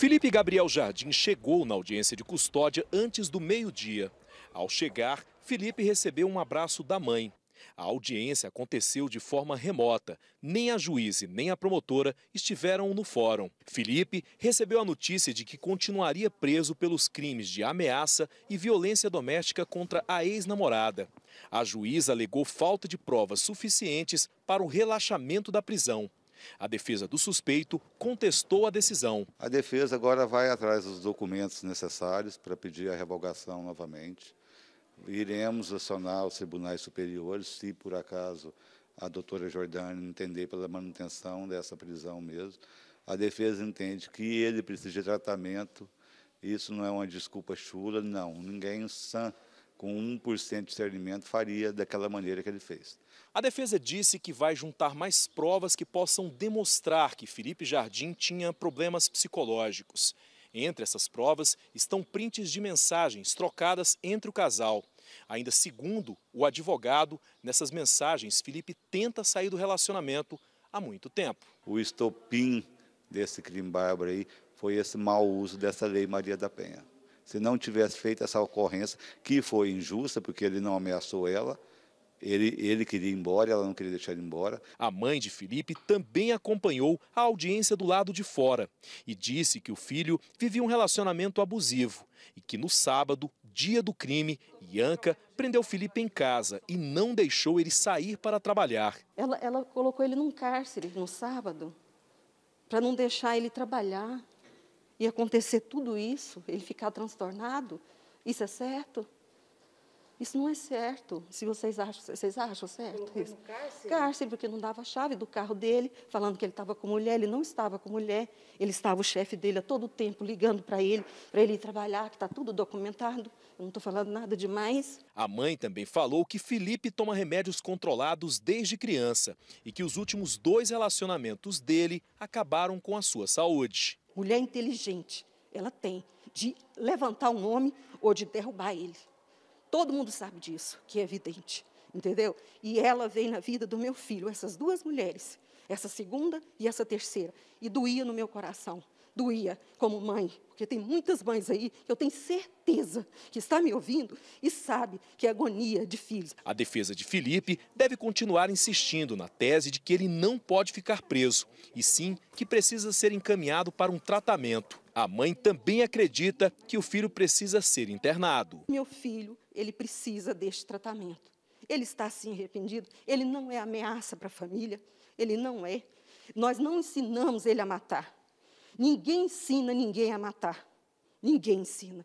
Felipe Gabriel Jardim chegou na audiência de custódia antes do meio-dia. Ao chegar, Felipe recebeu um abraço da mãe. A audiência aconteceu de forma remota. Nem a juíze nem a promotora estiveram no fórum. Felipe recebeu a notícia de que continuaria preso pelos crimes de ameaça e violência doméstica contra a ex-namorada. A juíza alegou falta de provas suficientes para o relaxamento da prisão. A defesa do suspeito contestou a decisão. A defesa agora vai atrás dos documentos necessários para pedir a revogação novamente. Iremos acionar os tribunais superiores se por acaso a doutora Jordânia entender pela manutenção dessa prisão mesmo. A defesa entende que ele precisa de tratamento. Isso não é uma desculpa chula, não. Ninguém sã com 1% de discernimento, faria daquela maneira que ele fez. A defesa disse que vai juntar mais provas que possam demonstrar que Felipe Jardim tinha problemas psicológicos. Entre essas provas estão prints de mensagens trocadas entre o casal. Ainda segundo o advogado, nessas mensagens, Felipe tenta sair do relacionamento há muito tempo. O estopim desse crime bárbaro aí foi esse mau uso dessa lei Maria da Penha se não tivesse feito essa ocorrência, que foi injusta, porque ele não ameaçou ela. Ele, ele queria ir embora, ela não queria deixar ele embora. A mãe de Felipe também acompanhou a audiência do lado de fora e disse que o filho vivia um relacionamento abusivo e que no sábado, dia do crime, Ianca prendeu Felipe em casa e não deixou ele sair para trabalhar. Ela, ela colocou ele num cárcere no sábado para não deixar ele trabalhar e acontecer tudo isso, ele ficar transtornado, isso é certo? Isso não é certo. Se vocês acham, vocês acham certo isso? Cárcere? cárcere, porque não dava a chave do carro dele, falando que ele estava com mulher, ele não estava com mulher, ele estava o chefe dele a todo tempo ligando para ele, para ele ir trabalhar, que está tudo documentado. Eu não estou falando nada demais. A mãe também falou que Felipe toma remédios controlados desde criança e que os últimos dois relacionamentos dele acabaram com a sua saúde. Mulher inteligente, ela tem de levantar um homem ou de derrubar ele. Todo mundo sabe disso, que é evidente entendeu? E ela veio na vida do meu filho, essas duas mulheres, essa segunda e essa terceira, e doía no meu coração. Doía como mãe, porque tem muitas mães aí que eu tenho certeza que está me ouvindo e sabe que é agonia de filhos. A defesa de Felipe deve continuar insistindo na tese de que ele não pode ficar preso, e sim que precisa ser encaminhado para um tratamento. A mãe também acredita que o filho precisa ser internado. Meu filho, ele precisa deste tratamento ele está se arrependido, ele não é ameaça para a família, ele não é. Nós não ensinamos ele a matar. Ninguém ensina ninguém a matar. Ninguém ensina.